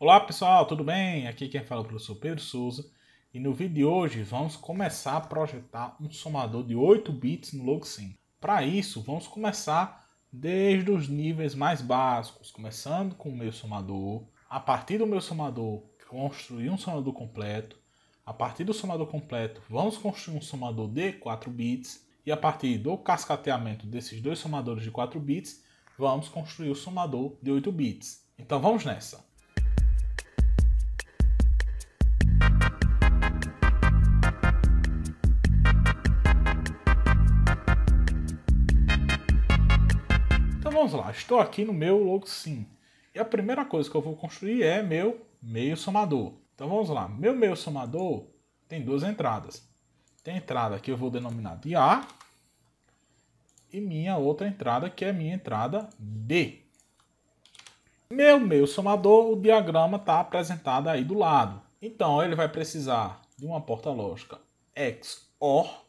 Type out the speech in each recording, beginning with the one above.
Olá pessoal, tudo bem? Aqui quem fala é o professor Pedro Souza e no vídeo de hoje vamos começar a projetar um somador de 8 bits no LogSim. Para isso, vamos começar desde os níveis mais básicos, começando com o meu somador, a partir do meu somador, construir um somador completo, a partir do somador completo, vamos construir um somador de 4 bits e a partir do cascateamento desses dois somadores de 4 bits, vamos construir o somador de 8 bits. Então vamos nessa. vamos lá, estou aqui no meu log sim. E a primeira coisa que eu vou construir é meu meio somador. Então vamos lá, meu meio somador tem duas entradas. Tem a entrada que eu vou denominar de A e minha outra entrada que é minha entrada B. Meu meio somador, o diagrama está apresentado aí do lado. Então ele vai precisar de uma porta lógica XOR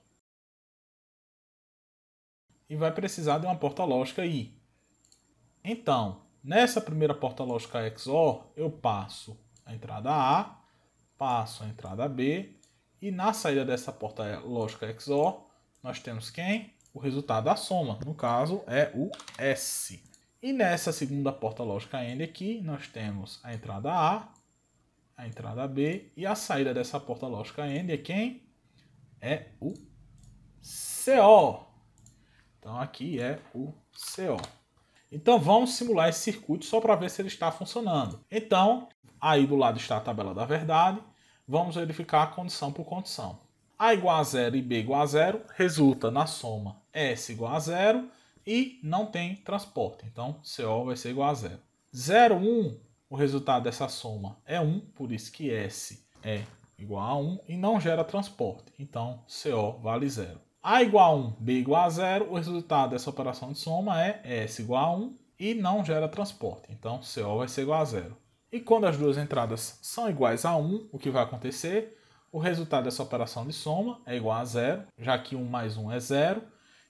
e vai precisar de uma porta lógica I. Então, nessa primeira porta lógica XOR, eu passo a entrada A, passo a entrada B, e na saída dessa porta lógica XOR, nós temos quem? O resultado da soma, no caso é o S. E nessa segunda porta lógica AND aqui, nós temos a entrada A, a entrada B, e a saída dessa porta lógica AND é quem? É o CO. Então aqui é o CO. Então vamos simular esse circuito só para ver se ele está funcionando. Então, aí do lado está a tabela da verdade, vamos verificar condição por condição. A igual a zero e B igual a zero resulta na soma S igual a zero e não tem transporte, então CO vai ser igual a zero. 0, 1, o resultado dessa soma é 1, por isso que S é igual a 1 e não gera transporte, então CO vale zero. A igual a 1, B igual a 0, o resultado dessa operação de soma é S igual a 1 e não gera transporte, então CO vai ser igual a 0. E quando as duas entradas são iguais a 1, o que vai acontecer? O resultado dessa operação de soma é igual a 0, já que 1 mais 1 é 0,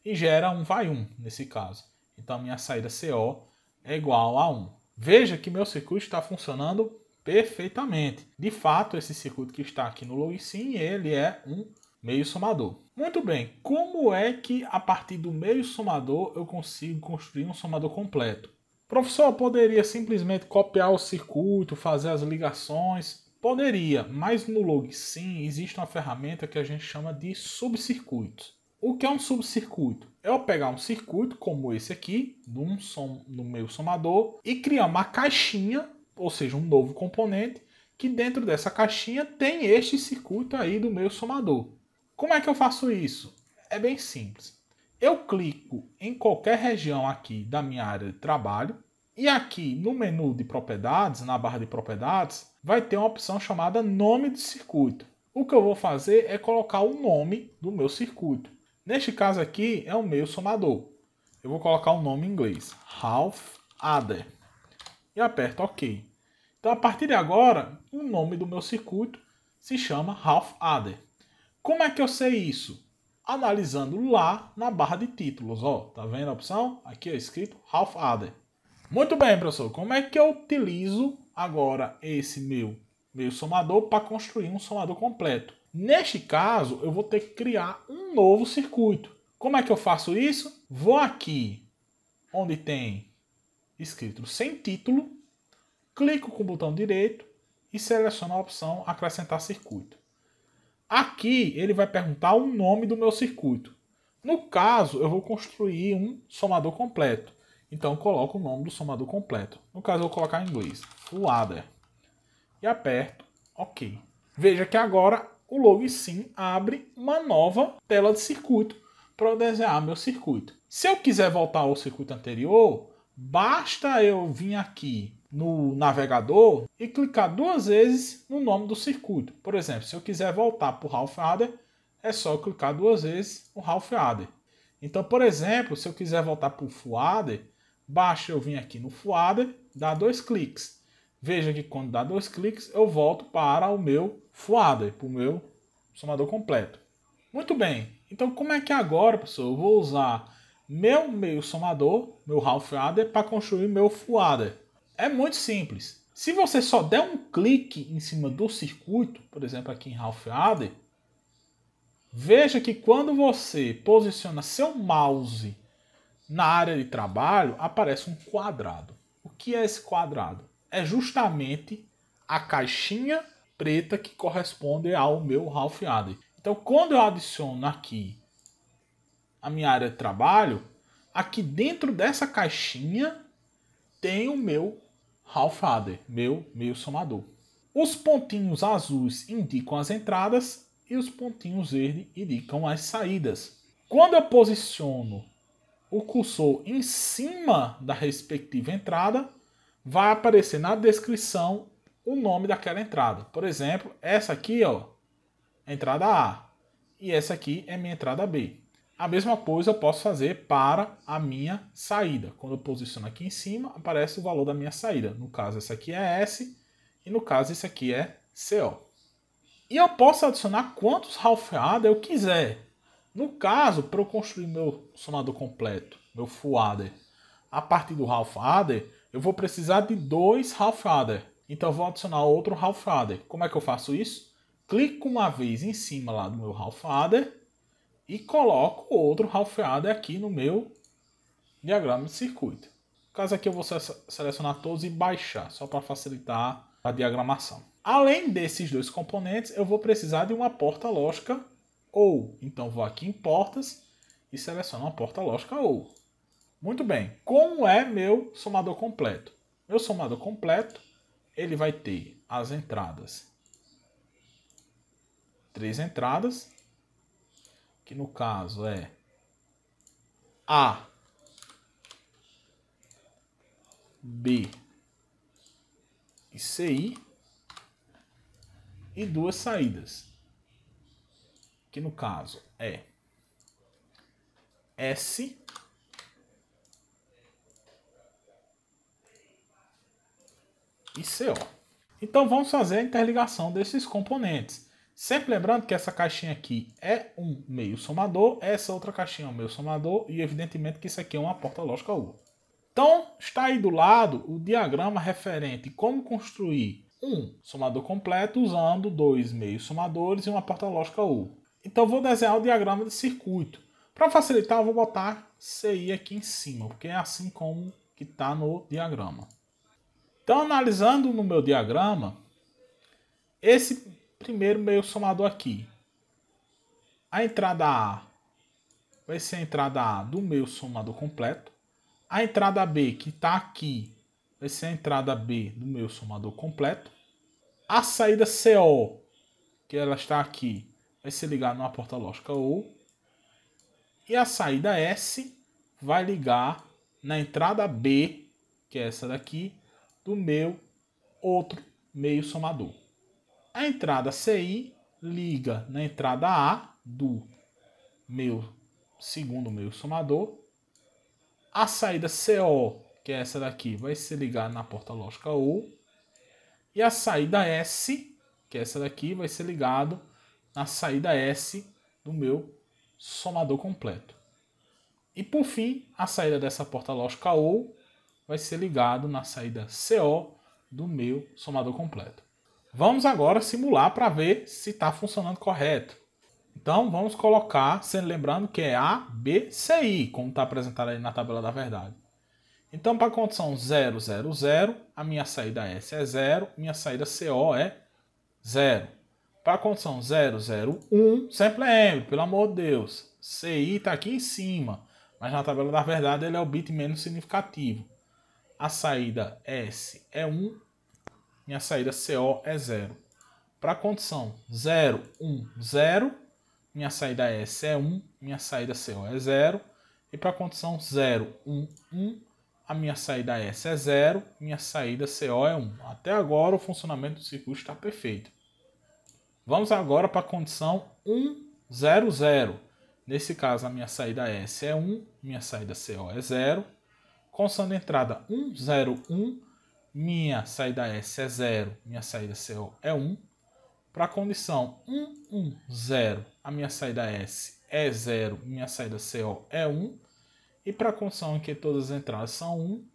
e gera 1 vai 1 nesse caso. Então minha saída CO é igual a 1. Veja que meu circuito está funcionando perfeitamente. De fato, esse circuito que está aqui no login, sim, ele é um meio somador. Muito bem, como é que a partir do meio somador eu consigo construir um somador completo? Professor, eu poderia simplesmente copiar o circuito, fazer as ligações? Poderia, mas no log sim existe uma ferramenta que a gente chama de subcircuito. O que é um subcircuito? É eu pegar um circuito como esse aqui, num som, no meu somador, e criar uma caixinha, ou seja, um novo componente, que dentro dessa caixinha tem este circuito aí do meu somador. Como é que eu faço isso? É bem simples. Eu clico em qualquer região aqui da minha área de trabalho e aqui no menu de propriedades, na barra de propriedades, vai ter uma opção chamada nome de circuito. O que eu vou fazer é colocar o nome do meu circuito. Neste caso aqui é o meu somador. Eu vou colocar o um nome em inglês, Ralph Adder. E aperto OK. Então a partir de agora, o nome do meu circuito se chama Ralph Adder. Como é que eu sei isso? Analisando lá na barra de títulos, ó, tá vendo a opção? Aqui é escrito Half Adder. Muito bem, professor, como é que eu utilizo agora esse meu, meu somador para construir um somador completo? Neste caso, eu vou ter que criar um novo circuito. Como é que eu faço isso? Vou aqui onde tem escrito sem título, clico com o botão direito e seleciono a opção acrescentar circuito. Aqui ele vai perguntar o nome do meu circuito. No caso, eu vou construir um somador completo. Então coloco o nome do somador completo. No caso, eu vou colocar em inglês, full E aperto OK. Veja que agora o log sim abre uma nova tela de circuito para eu desenhar meu circuito. Se eu quiser voltar ao circuito anterior, basta eu vir aqui no navegador e clicar duas vezes no nome do circuito. Por exemplo, se eu quiser voltar para o Ralph Adder, é só clicar duas vezes o Ralph Adder. Então, por exemplo, se eu quiser voltar para o Fuader, basta eu vir aqui no Fuader, dá dois cliques. Veja que quando dá dois cliques, eu volto para o meu Fuader, para o meu somador completo. Muito bem, então como é que agora, pessoal, eu vou usar meu meio somador, meu Ralph Adder, para construir meu Fuader? É muito simples. Se você só der um clique em cima do circuito, por exemplo, aqui em Half Adder, veja que quando você posiciona seu mouse na área de trabalho, aparece um quadrado. O que é esse quadrado? É justamente a caixinha preta que corresponde ao meu Half Adder. Então, quando eu adiciono aqui a minha área de trabalho, aqui dentro dessa caixinha tem o meu half adder, meu meio somador. Os pontinhos azuis indicam as entradas e os pontinhos verdes indicam as saídas. Quando eu posiciono o cursor em cima da respectiva entrada, vai aparecer na descrição o nome daquela entrada. Por exemplo, essa aqui, ó, entrada A, e essa aqui é minha entrada B. A mesma coisa eu posso fazer para a minha saída. Quando eu posiciono aqui em cima, aparece o valor da minha saída. No caso, essa aqui é S e no caso, esse aqui é CO. E eu posso adicionar quantos half-ada eu quiser. No caso, para eu construir meu somador completo, meu full adder, a partir do half-adder, eu vou precisar de dois half-adder. Então, eu vou adicionar outro half-adder. Como é que eu faço isso? Clico uma vez em cima lá do meu half-adder e coloco outro ralfeado aqui no meu diagrama de circuito. No caso aqui eu vou selecionar todos e baixar, só para facilitar a diagramação. Além desses dois componentes, eu vou precisar de uma porta lógica ou. Então vou aqui em portas e seleciono uma porta lógica ou. Muito bem, como é meu somador completo? Meu somador completo, ele vai ter as entradas, três entradas, que no caso é A, B e CI, e duas saídas, que no caso é S e CO. Então vamos fazer a interligação desses componentes. Sempre lembrando que essa caixinha aqui é um meio somador, essa outra caixinha é um meio somador e evidentemente que isso aqui é uma porta lógica U. Então, está aí do lado o diagrama referente como construir um somador completo usando dois meios somadores e uma porta lógica U. Então, vou desenhar o diagrama de circuito. Para facilitar, vou botar CI aqui em cima, porque é assim como que está no diagrama. Então, analisando no meu diagrama, esse primeiro meio somador aqui. A entrada A vai ser a entrada A do meu somador completo. A entrada B que está aqui vai ser a entrada B do meu somador completo. A saída CO, que ela está aqui, vai ser ligada numa porta lógica OU. E a saída S vai ligar na entrada B, que é essa daqui, do meu outro meio somador. A entrada CI liga na entrada A do meu segundo meu somador. A saída CO, que é essa daqui, vai ser ligada na porta lógica U. E a saída S, que é essa daqui, vai ser ligado na saída S do meu somador completo. E por fim, a saída dessa porta lógica U vai ser ligado na saída CO do meu somador completo. Vamos agora simular para ver se está funcionando correto. Então vamos colocar, sendo lembrando que é A, B, C, I, como está apresentado aí na tabela da verdade. Então para a condição 0, 0, 0, a minha saída S é 0, minha saída CO é 0. Para a condição 0, 0, 1, sempre lembre, pelo amor de Deus, C, I está aqui em cima, mas na tabela da verdade ele é o bit menos significativo. A saída S é 1 minha saída CO é zero. Para a condição 0, 1, 0, minha saída S é 1, minha saída CO é zero. E para a condição 0, 1, 1, a minha saída S é zero, minha saída CO é 1. Até agora o funcionamento do circuito está perfeito. Vamos agora para a condição 1, 0, 0. Nesse caso, a minha saída S é 1, minha saída CO é zero. Constando de entrada 1, 0, 1, minha saída S é 0, é minha saída CO é 1. Para a condição 1, 1, 0, a minha saída é S é 0, minha saída CO é 1. E para a condição em que todas as entradas são 1,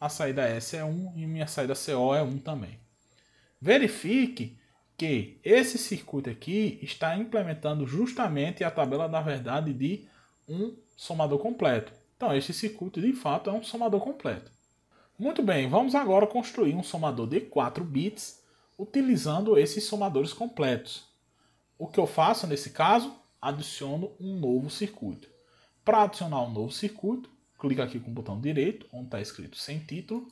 a saída S é 1 e minha saída CO é 1 também. Verifique que esse circuito aqui está implementando justamente a tabela da verdade de um somador completo. Então, este circuito de fato é um somador completo. Muito bem, vamos agora construir um somador de 4 bits utilizando esses somadores completos. O que eu faço nesse caso? Adiciono um novo circuito. Para adicionar um novo circuito, clica aqui com o botão direito, onde está escrito sem título,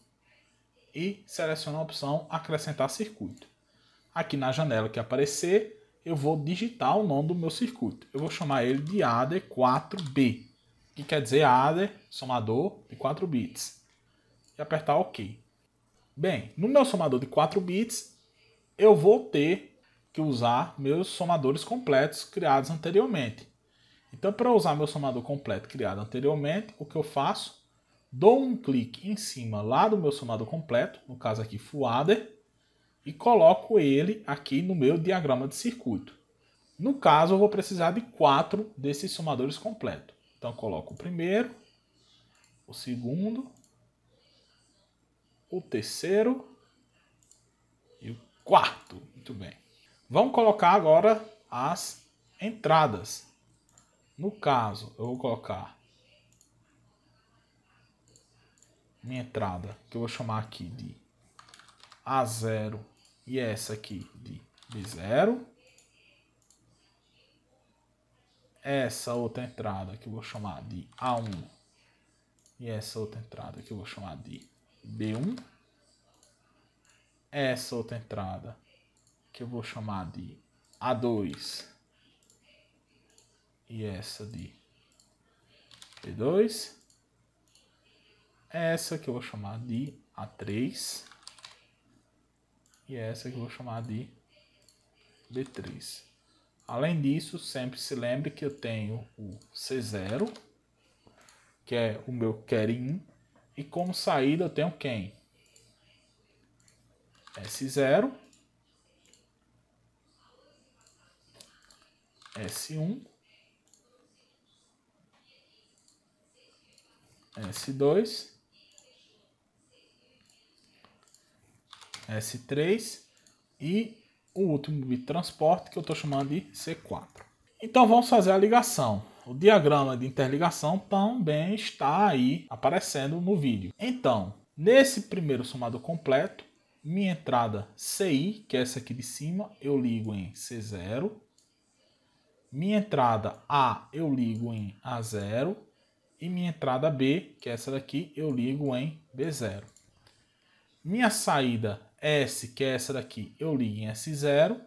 e seleciona a opção acrescentar circuito. Aqui na janela que aparecer, eu vou digitar o nome do meu circuito. Eu vou chamar ele de AD4B, que quer dizer AD somador de 4 bits e apertar OK. Bem, no meu somador de 4 bits, eu vou ter que usar meus somadores completos criados anteriormente. Então, para usar meu somador completo criado anteriormente, o que eu faço? Dou um clique em cima lá do meu somador completo, no caso aqui Fuader, e coloco ele aqui no meu diagrama de circuito. No caso, eu vou precisar de quatro desses somadores completos. Então, coloco o primeiro, o segundo, o terceiro e o quarto. Muito bem. Vamos colocar agora as entradas. No caso, eu vou colocar minha entrada, que eu vou chamar aqui de A0 e essa aqui de B0. Essa outra entrada que eu vou chamar de A1 e essa outra entrada que eu vou chamar de B1. Essa outra entrada, que eu vou chamar de A2. E essa de B2. Essa que eu vou chamar de A3. E essa que eu vou chamar de B3. Além disso, sempre se lembre que eu tenho o C0, que é o meu carry e como saída eu tenho quem? S0, S1, S2, S3 e o último bit transporte que eu estou chamando de C4. Então vamos fazer a ligação. O diagrama de interligação também está aí aparecendo no vídeo. Então, nesse primeiro somado completo, minha entrada CI, que é essa aqui de cima, eu ligo em C0. Minha entrada A, eu ligo em A0. E minha entrada B, que é essa daqui, eu ligo em B0. Minha saída S, que é essa daqui, eu ligo em S0.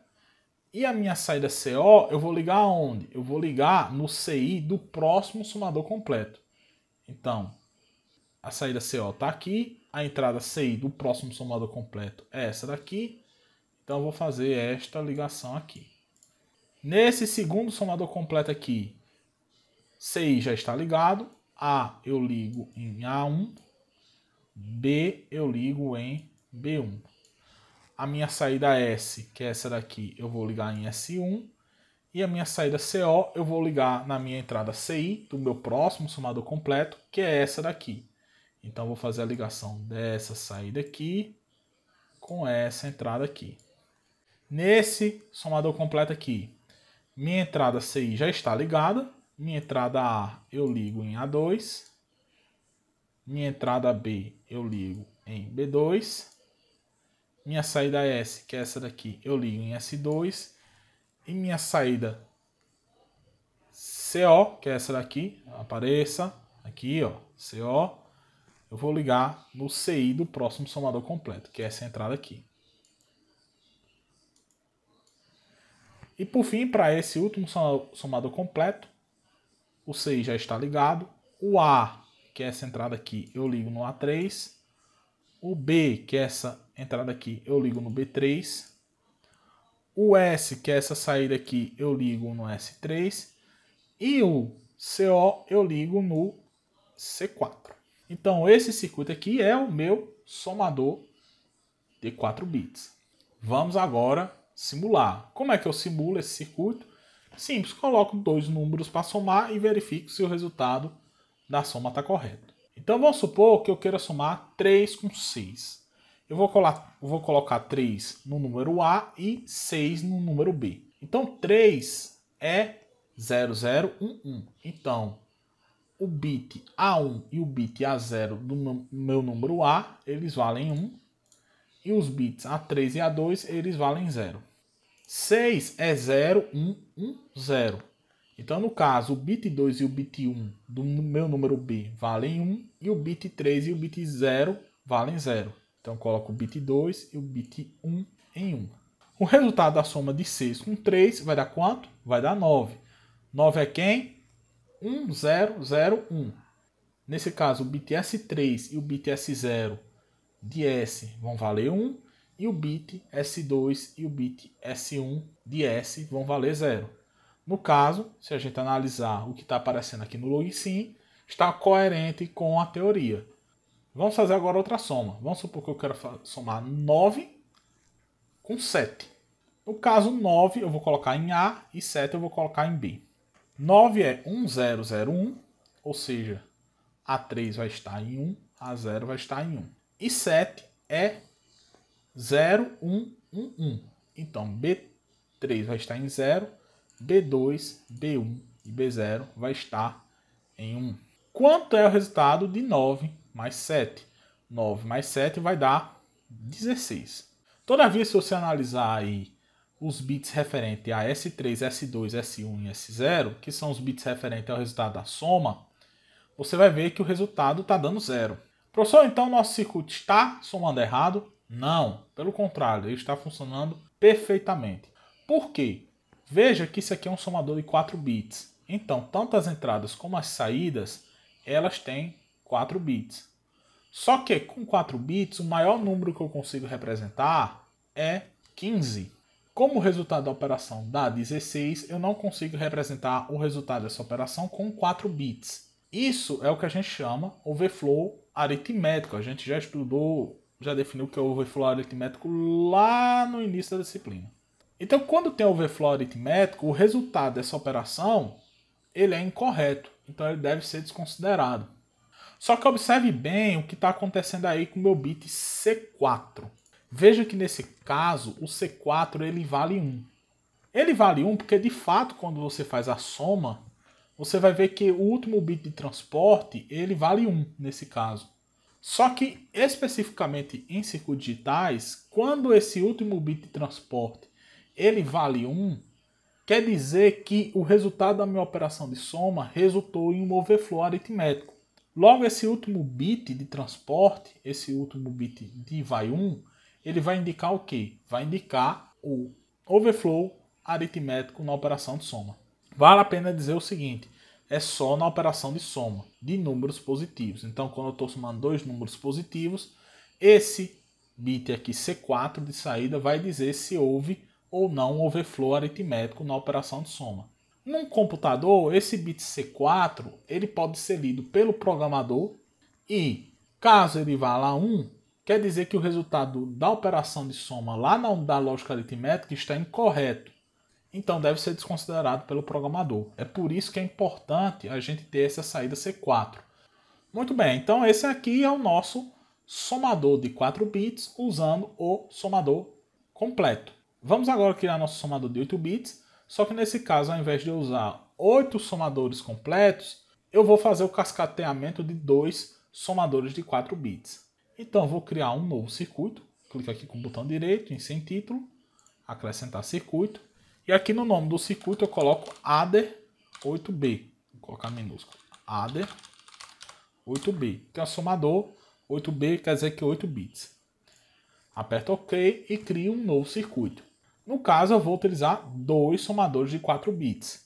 E a minha saída CO, eu vou ligar aonde? Eu vou ligar no CI do próximo somador completo. Então, a saída CO está aqui, a entrada CI do próximo somador completo é essa daqui. Então, eu vou fazer esta ligação aqui. Nesse segundo somador completo aqui, CI já está ligado. A eu ligo em A1, B eu ligo em B1 a minha saída é S, que é essa daqui, eu vou ligar em S1. E a minha saída CO eu vou ligar na minha entrada CI do meu próximo somador completo, que é essa daqui. Então vou fazer a ligação dessa saída aqui com essa entrada aqui. Nesse somador completo aqui, minha entrada CI já está ligada. Minha entrada A eu ligo em A2. Minha entrada B eu ligo em B2 minha saída é S, que é essa daqui, eu ligo em S2. E minha saída CO, que é essa daqui, apareça aqui, ó, CO. Eu vou ligar no CI do próximo somador completo, que é essa entrada aqui. E por fim, para esse último somador completo, o CI já está ligado. O A, que é essa entrada aqui, eu ligo no A3. O B, que é essa entrada aqui, eu ligo no B3. O S, que é essa saída aqui, eu ligo no S3. E o CO eu ligo no C4. Então, esse circuito aqui é o meu somador de 4 bits. Vamos agora simular. Como é que eu simulo esse circuito? Simples, coloco dois números para somar e verifico se o resultado da soma está correto. Então, vamos supor que eu queira somar 3 com 6. Eu vou, colar, eu vou colocar 3 no número A e 6 no número B. Então, 3 é 0011. Então, o bit A1 e o bit A0 do meu número A, eles valem 1. E os bits A3 e A2, eles valem 0. 6 é 0, 1, 1, 0. Então, no caso, o bit 2 e o bit 1 do meu número B valem 1. E o bit 3 e o bit 0 valem 0. Então coloco o bit 2 e o bit 1 em 1. O resultado da soma de 6 com 3 vai dar quanto? Vai dar 9. 9 é quem? 1, 0, 0, 1. Nesse caso, o bit S3 e o bit S0 de S vão valer 1 e o bit S2 e o bit S1 de S vão valer 0. No caso, se a gente analisar o que está aparecendo aqui no login, está coerente com a teoria. Vamos fazer agora outra soma. Vamos supor que eu quero somar 9 com 7. No caso 9 eu vou colocar em A e 7 eu vou colocar em B. 9 é 1001, ou seja, A3 vai estar em 1, A0 vai estar em 1. E 7 é 0111. Então B3 vai estar em 0, B2, B1 e B0 vai estar em 1. Quanto é o resultado de 9 mais 7. 9 mais 7 vai dar 16. Todavia, se você analisar aí os bits referentes a S3, S2, S1 e S0, que são os bits referentes ao resultado da soma, você vai ver que o resultado está dando zero. Professor, então nosso circuito está somando errado? Não, pelo contrário, ele está funcionando perfeitamente. Por quê? Veja que isso aqui é um somador de 4 bits. Então, tanto as entradas como as saídas, elas têm 4 bits. Só que com 4 bits, o maior número que eu consigo representar é 15. Como o resultado da operação dá 16, eu não consigo representar o resultado dessa operação com 4 bits. Isso é o que a gente chama overflow aritmético. A gente já estudou, já definiu o que é overflow aritmético lá no início da disciplina. Então, quando tem overflow aritmético, o resultado dessa operação ele é incorreto. Então, ele deve ser desconsiderado. Só que observe bem o que está acontecendo aí com o meu bit C4. Veja que nesse caso o C4 ele vale 1. Ele vale 1 porque de fato quando você faz a soma, você vai ver que o último bit de transporte ele vale 1 nesse caso. Só que especificamente em circuitos digitais, quando esse último bit de transporte ele vale 1, quer dizer que o resultado da minha operação de soma resultou em um overflow aritmético. Logo, esse último bit de transporte, esse último bit de vai1, ele vai indicar o quê? Vai indicar o overflow aritmético na operação de soma. Vale a pena dizer o seguinte, é só na operação de soma de números positivos. Então, quando eu estou somando dois números positivos, esse bit aqui C4 de saída vai dizer se houve ou não overflow aritmético na operação de soma. Num computador, esse bit C4 ele pode ser lido pelo programador e, caso ele vá lá 1, quer dizer que o resultado da operação de soma lá na unidade lógica aritmética está incorreto. Então deve ser desconsiderado pelo programador. É por isso que é importante a gente ter essa saída C4. Muito bem, então esse aqui é o nosso somador de 4 bits usando o somador completo. Vamos agora criar nosso somador de 8 bits só que nesse caso, ao invés de eu usar oito somadores completos, eu vou fazer o cascateamento de dois somadores de 4 bits. Então, vou criar um novo circuito. Clica aqui com o botão direito em Sem Título. Acrescentar circuito. E aqui no nome do circuito eu coloco ADER 8B. Vou colocar minúsculo. ADER 8B. Que é um somador. 8B quer dizer que 8 bits. Aperto OK e crio um novo circuito. No caso, eu vou utilizar dois somadores de 4 bits.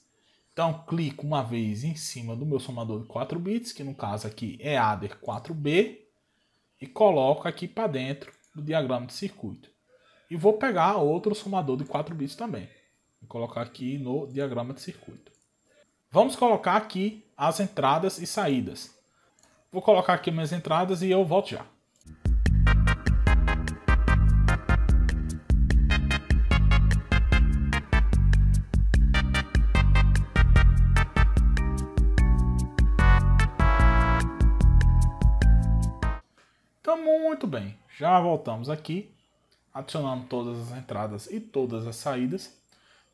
Então, clico uma vez em cima do meu somador de 4 bits, que no caso aqui é ADER 4B, e coloco aqui para dentro do diagrama de circuito. E vou pegar outro somador de 4 bits também. Vou colocar aqui no diagrama de circuito. Vamos colocar aqui as entradas e saídas. Vou colocar aqui minhas entradas e eu volto já. Já voltamos aqui, adicionando todas as entradas e todas as saídas.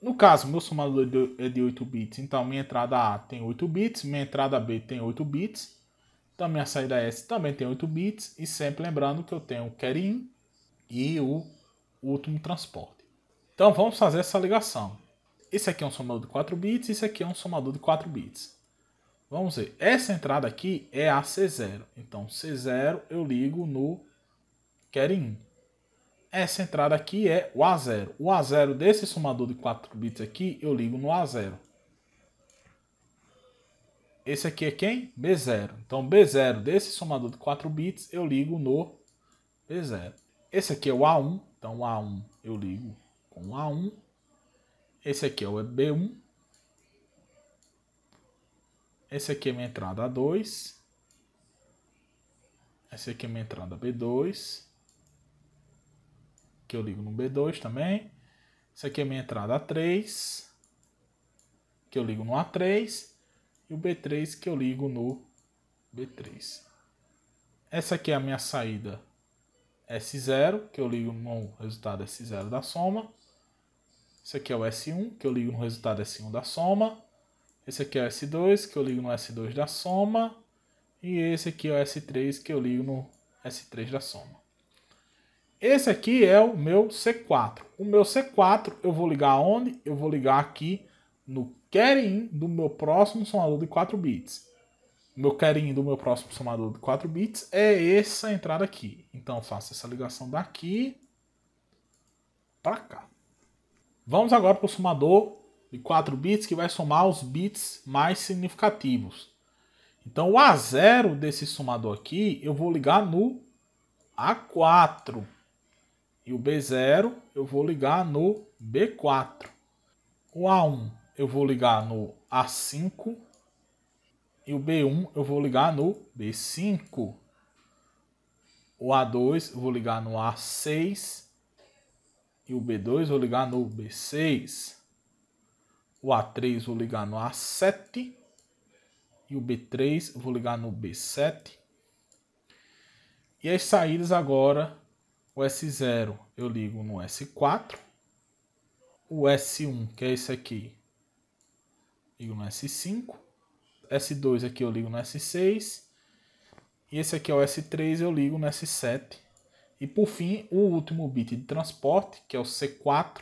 No caso, meu somador é de 8 é bits, então minha entrada A tem 8 bits, minha entrada B tem 8 bits, então minha saída S também tem 8 bits, e sempre lembrando que eu tenho o carry in e o último transporte. Então vamos fazer essa ligação. Esse aqui é um somador de 4 bits, esse aqui é um somador de 4 bits. Vamos ver, essa entrada aqui é a C0, então C0 eu ligo no querem. Essa entrada aqui é o A0. O A0 desse somador de 4 bits aqui, eu ligo no A0. Esse aqui é quem? B0. Então, B0 desse somador de 4 bits, eu ligo no B0. Esse aqui é o A1. Então, o A1 eu ligo com o A1. Esse aqui é o B1. Esse aqui é minha entrada A2. Essa aqui é minha entrada B2 que eu ligo no B2 também. Isso aqui é minha entrada A3, que eu ligo no A3. E o B3 que eu ligo no B3. Essa aqui é a minha saída S0, que eu ligo no resultado S0 é da soma. Esse aqui é o S1, que eu ligo no resultado S1 da soma. Esse aqui é o S2, que eu ligo no S2 da soma. E esse aqui é o S3, que eu ligo no S3 da soma. Esse aqui é o meu C4. O meu C4 eu vou ligar onde? Eu vou ligar aqui no carry-in do meu próximo somador de 4 bits. O meu carry-in do meu próximo somador de 4 bits é essa entrada aqui. Então faço essa ligação daqui para cá. Vamos agora para o somador de 4 bits que vai somar os bits mais significativos. Então o A0 desse somador aqui eu vou ligar no A4 e o B0 eu vou ligar no B4. O A1 eu vou ligar no A5. E o B1 eu vou ligar no B5. O A2 eu vou ligar no A6. E o B2 eu vou ligar no B6. O A3 eu vou ligar no A7. E o B3 eu vou ligar no B7. E as saídas agora o S0 eu ligo no S4. O S1, que é esse aqui, ligo no S5. S2 aqui eu ligo no S6. E esse aqui é o S3, eu ligo no S7. E por fim, o último bit de transporte, que é o C4,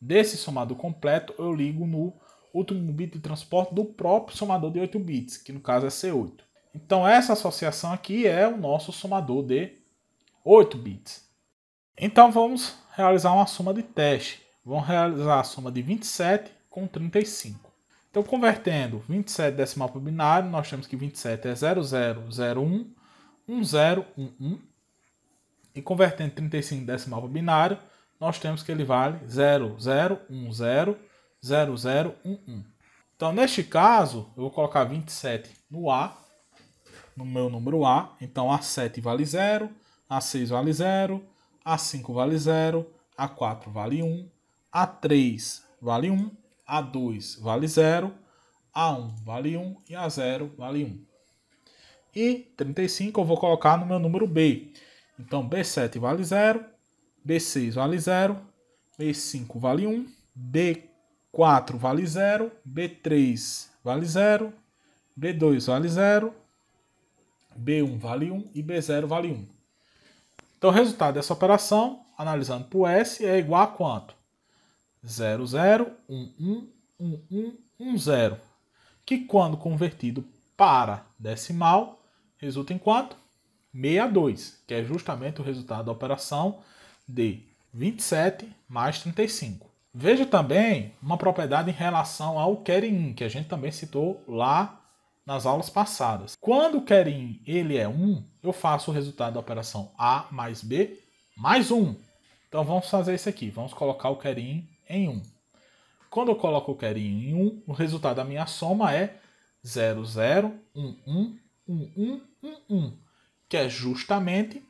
desse somado completo, eu ligo no último bit de transporte do próprio somador de 8 bits, que no caso é C8. Então essa associação aqui é o nosso somador de 8 bits. Então vamos realizar uma soma de teste. Vamos realizar a soma de 27 com 35. Então convertendo 27 decimal para binário, nós temos que 27 é 0001 1011. E convertendo 35 decimal para binário, nós temos que ele vale 00100011. Então, neste caso, eu vou colocar 27 no A, no meu número A. Então, A7 vale 0, a6 vale 0, A5 vale 0, A4 vale 1, A3 vale 1, A2 vale 0, A1 vale 1 e A0 vale 1. E 35 eu vou colocar no meu número B. Então B7 vale 0, B6 vale 0, B5 vale 1, B4 vale 0, B3 vale 0, B2 vale 0, B1 vale 1 e B0 vale 1. Então, o resultado dessa operação, analisando por S, é igual a quanto? 0, 0, 1, 1, 1, 1, 1, 0. Que quando convertido para decimal, resulta em quanto? 62, que é justamente o resultado da operação de 27 mais 35. Veja também uma propriedade em relação ao carry-in, que a gente também citou lá nas aulas passadas. Quando o Kerim ele é 1, eu faço o resultado da operação A mais B mais 1. Então vamos fazer isso aqui, vamos colocar o Kerim em 1. Quando eu coloco o Kerim em 1, o resultado da minha soma é 0, 0, 1, 1, 1, 1, 1, 1, que é justamente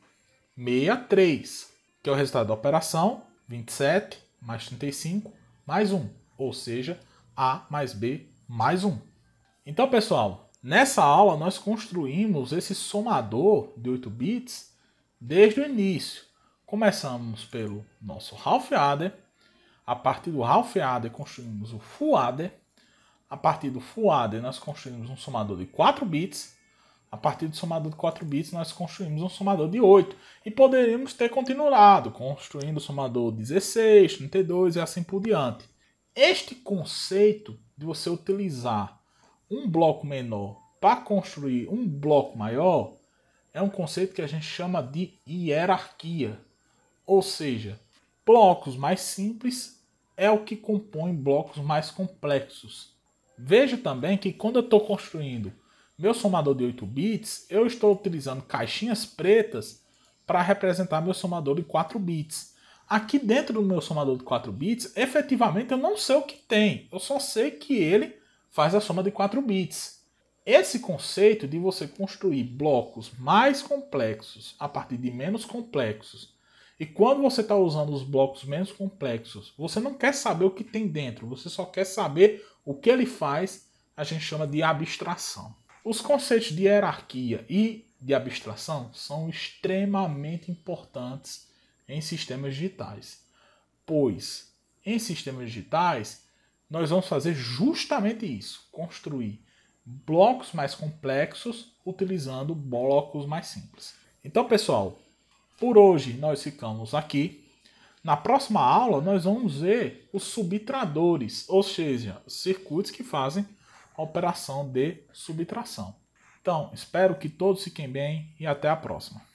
63, que é o resultado da operação 27 mais 35 mais 1, ou seja, A mais B mais 1. Então, pessoal, Nessa aula, nós construímos esse somador de 8 bits desde o início. Começamos pelo nosso half adder, a partir do half adder construímos o full adder, a partir do full adder nós construímos um somador de 4 bits, a partir do somador de 4 bits nós construímos um somador de 8 e poderíamos ter continuado construindo o somador 16, 32 e assim por diante. Este conceito de você utilizar um bloco menor para construir um bloco maior é um conceito que a gente chama de hierarquia. Ou seja, blocos mais simples é o que compõe blocos mais complexos. Veja também que quando eu estou construindo meu somador de 8 bits, eu estou utilizando caixinhas pretas para representar meu somador de 4 bits. Aqui dentro do meu somador de 4 bits, efetivamente eu não sei o que tem, eu só sei que ele faz a soma de 4 bits. Esse conceito de você construir blocos mais complexos a partir de menos complexos, e quando você está usando os blocos menos complexos, você não quer saber o que tem dentro, você só quer saber o que ele faz, a gente chama de abstração. Os conceitos de hierarquia e de abstração são extremamente importantes em sistemas digitais, pois em sistemas digitais nós vamos fazer justamente isso: construir blocos mais complexos utilizando blocos mais simples. Então, pessoal, por hoje nós ficamos aqui. Na próxima aula, nós vamos ver os subtradores, ou seja, circuitos que fazem a operação de subtração. Então, espero que todos fiquem bem e até a próxima.